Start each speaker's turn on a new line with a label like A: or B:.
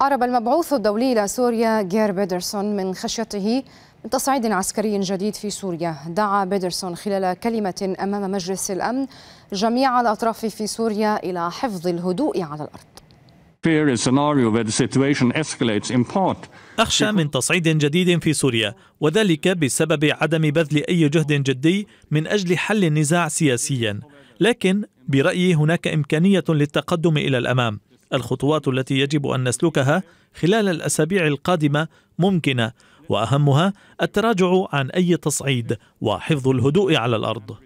A: أعرب المبعوث الدولي إلى سوريا جير بيدرسون من خشيته من تصعيد عسكري جديد في سوريا دعا بيدرسون خلال كلمة أمام مجلس الأمن جميع الأطراف في سوريا إلى حفظ الهدوء على الأرض
B: أخشى من تصعيد جديد في سوريا وذلك بسبب عدم بذل أي جهد جدي من أجل حل النزاع سياسيا لكن برأيي هناك إمكانية للتقدم إلى الأمام الخطوات التي يجب ان نسلكها خلال الاسابيع القادمه ممكنه واهمها التراجع عن اي تصعيد وحفظ الهدوء على الارض